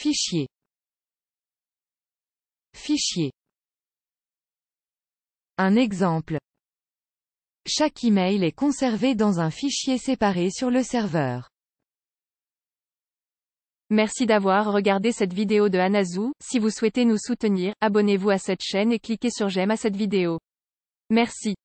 Fichier. Fichier. Un exemple. Chaque email est conservé dans un fichier séparé sur le serveur. Merci d'avoir regardé cette vidéo de Anazou. Si vous souhaitez nous soutenir, abonnez-vous à cette chaîne et cliquez sur j'aime à cette vidéo. Merci.